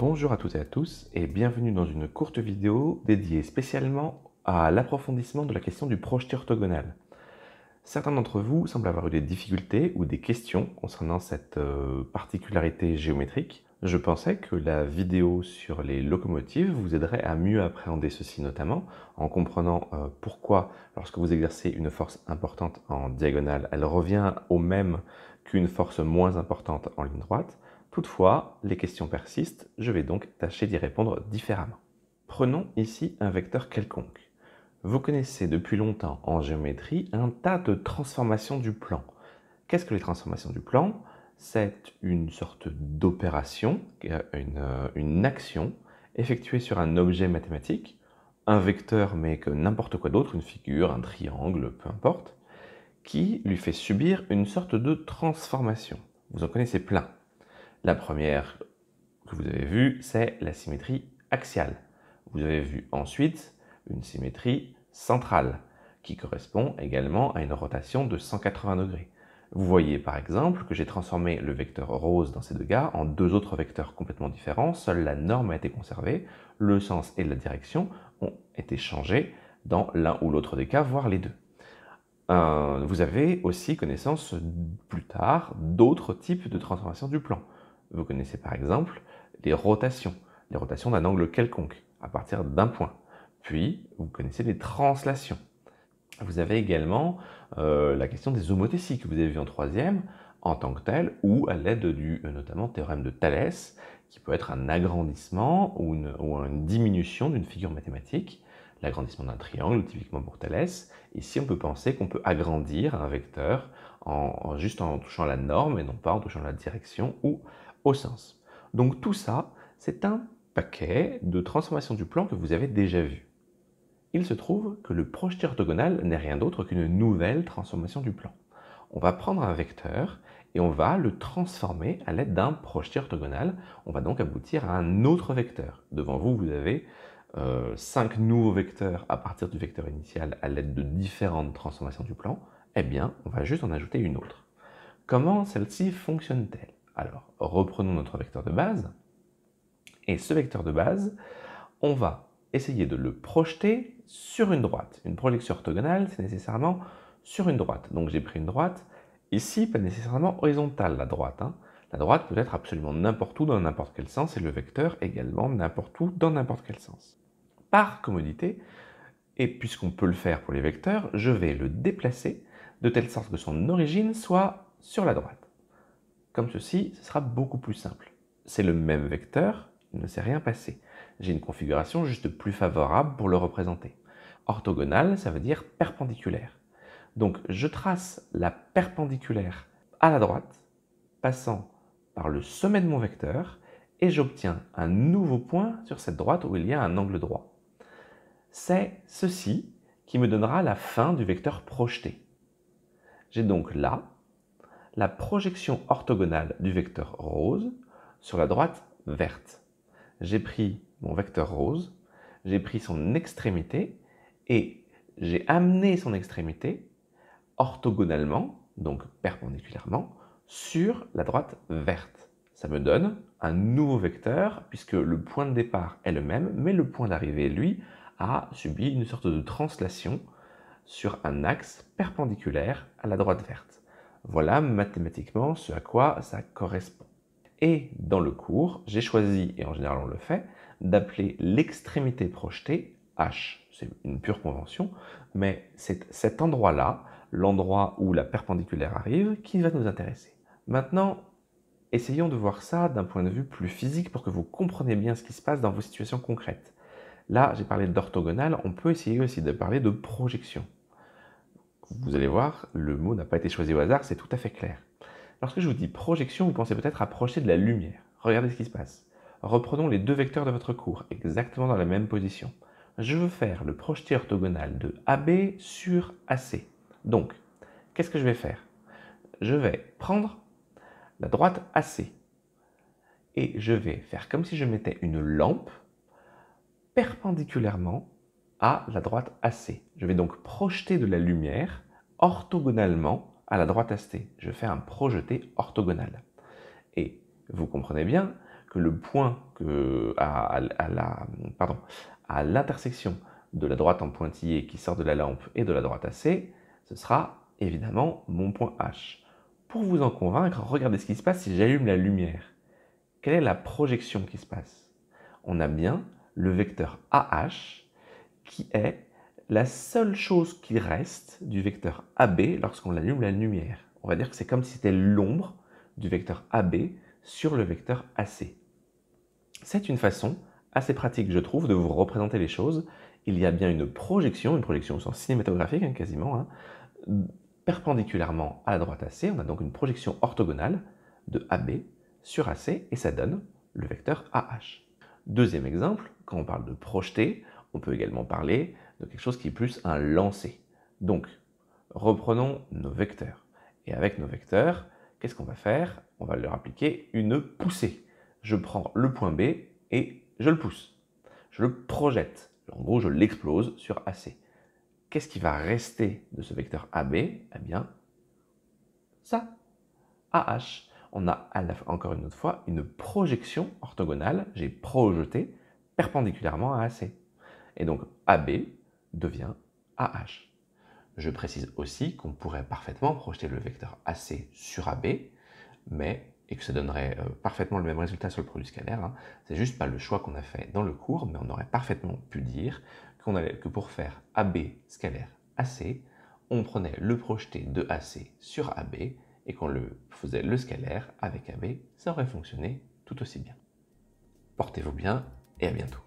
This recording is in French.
Bonjour à toutes et à tous et bienvenue dans une courte vidéo dédiée spécialement à l'approfondissement de la question du projeté orthogonal. Certains d'entre vous semblent avoir eu des difficultés ou des questions concernant cette euh, particularité géométrique. Je pensais que la vidéo sur les locomotives vous aiderait à mieux appréhender ceci notamment en comprenant euh, pourquoi lorsque vous exercez une force importante en diagonale, elle revient au même qu'une force moins importante en ligne droite Toutefois, les questions persistent, je vais donc tâcher d'y répondre différemment. Prenons ici un vecteur quelconque. Vous connaissez depuis longtemps en géométrie un tas de transformations du plan. Qu'est-ce que les transformations du plan C'est une sorte d'opération, euh, une, action effectuée sur un objet mathématique, un vecteur mais que n'importe quoi d'autre, une figure, un triangle, peu importe, qui lui fait subir une sorte de transformation. Vous en connaissez plein. La première que vous avez vue, c'est la symétrie axiale. Vous avez vu ensuite une symétrie centrale, qui correspond également à une rotation de 180 degrés. Vous voyez par exemple que j'ai transformé le vecteur rose dans ces deux cas en deux autres vecteurs complètement différents, seule la norme a été conservée, le sens et la direction ont été changés dans l'un ou l'autre des cas, voire les deux. Euh, vous avez aussi connaissance plus tard d'autres types de transformations du plan. Vous connaissez par exemple les rotations, les rotations d'un angle quelconque à partir d'un point. Puis, vous connaissez les translations. Vous avez également euh, la question des homothéties que vous avez vu en troisième en tant que telle ou à l'aide du notamment théorème de Thalès qui peut être un agrandissement ou une, diminution d'une figure mathématique, l'agrandissement d'un triangle typiquement pour Thalès. Ici, on peut penser qu'on peut agrandir un vecteur juste en touchant la norme et non pas en touchant la direction ou sens. Donc tout ça, c'est un paquet de transformations du plan que vous avez déjà vu. Il se trouve que le projeté orthogonal n'est rien d'autre qu'une nouvelle transformation du plan. On va prendre un vecteur et on va le transformer à l'aide d'un projeté orthogonal. On va donc aboutir à un autre vecteur. Devant vous, vous avez euh, cinq nouveaux vecteurs à partir du vecteur initial à l'aide de différentes transformations du plan. Eh bien, on va juste en ajouter une autre. Comment celle-ci fonctionne-t-elle alors, reprenons notre vecteur de base. Et ce vecteur de base, on va essayer de le projeter sur une droite. Une projection orthogonale, c'est nécessairement sur une droite. Donc j'ai pris une droite, ici pas nécessairement horizontale la droite. Hein. La droite peut être absolument n'importe où dans n'importe quel sens et le vecteur également n'importe où dans n'importe quel sens. Par commodité, et puisqu'on peut le faire pour les vecteurs, je vais le déplacer de telle sorte que son origine soit sur la droite comme ceci, ce sera beaucoup plus simple. C'est le même vecteur, il ne s'est rien passé. J'ai une configuration juste plus favorable pour le représenter. Orthogonal, ça veut dire perpendiculaire. Donc je trace la perpendiculaire à la droite, passant par le sommet de mon vecteur, et j'obtiens un nouveau point sur cette droite où il y a un angle droit. C'est ceci qui me donnera la fin du vecteur projeté. J'ai donc là la projection orthogonale du vecteur rose sur la droite verte. J'ai pris mon vecteur rose, j'ai pris son extrémité et j'ai amené son extrémité orthogonalement, donc perpendiculairement, sur la droite verte. Ça me donne un nouveau vecteur puisque le point de départ est le même, mais le point d'arrivée, lui, a subi une sorte de translation sur un axe perpendiculaire à la droite verte. Voilà mathématiquement ce à quoi ça correspond. Et dans le cours, j'ai choisi, et en général on le fait, d'appeler l'extrémité projetée H. C'est une pure convention, mais c'est cet endroit-là, l'endroit où la perpendiculaire arrive, qui va nous intéresser. Maintenant, essayons de voir ça d'un point de vue plus physique pour que vous compreniez bien ce qui se passe dans vos situations concrètes. Là, j'ai parlé d'orthogonal, on peut essayer aussi de parler de projection vous allez voir, le mot n'a pas été choisi au hasard, c'est tout à fait clair. Lorsque je vous dis projection, vous pensez peut-être à projeter de la lumière. Regardez ce qui se passe. Reprenons les deux vecteurs de votre cours, exactement dans la même position. Je veux faire le projeté orthogonal de AB sur AC. Donc, qu'est-ce que je vais faire Je vais prendre la droite AC et je vais faire comme si je mettais une lampe perpendiculairement à la droite AC. Je vais donc projeter de la lumière orthogonalement à la droite AC. Je fais un projeté orthogonal. Et vous comprenez bien que le point que, à, la, pardon, à l'intersection de la droite en pointillé qui sort de la lampe et de la droite AC, ce sera évidemment mon point H. Pour vous en convaincre, regardez ce qui se passe si j'allume la lumière. Quelle est la projection qui se passe On a bien le vecteur AH qui est la seule chose qui reste du vecteur AB lorsqu'on allume la lumière. On va dire que c'est comme si c'était l'ombre du vecteur AB sur le vecteur AC. C'est une façon assez pratique, je trouve, de vous représenter les choses. Il y a bien une projection, une projection au sens cinématographique hein, quasiment, hein, perpendiculairement à la droite AC. On a donc une projection orthogonale de AB sur AC et ça donne le vecteur AH. Deuxième exemple, quand on parle de projeter, on peut également parler de quelque chose qui est plus un lancer. Donc, reprenons nos vecteurs. Et avec nos vecteurs, qu'est-ce qu'on va faire On va leur appliquer une poussée. Je prends le point B et je le pousse. Je le projette. En gros, je l'explose sur AC. Qu'est-ce qui va rester de ce vecteur AB Eh bien, ça, AH. On a encore une autre fois une projection orthogonale. J'ai projeté perpendiculairement à AC et donc AB devient AH. Je précise aussi qu'on pourrait parfaitement projeter le vecteur AC sur AB, mais, et que ça donnerait euh, parfaitement le même résultat sur le produit scalaire, hein, c'est juste pas le choix qu'on a fait dans le cours, mais on aurait parfaitement pu dire qu'on allait, que pour faire AB scalaire AC, on prenait le projeté de AC sur AB et qu'on le faisait le scalaire avec AB, ça aurait fonctionné tout aussi bien. Portez-vous bien et à bientôt.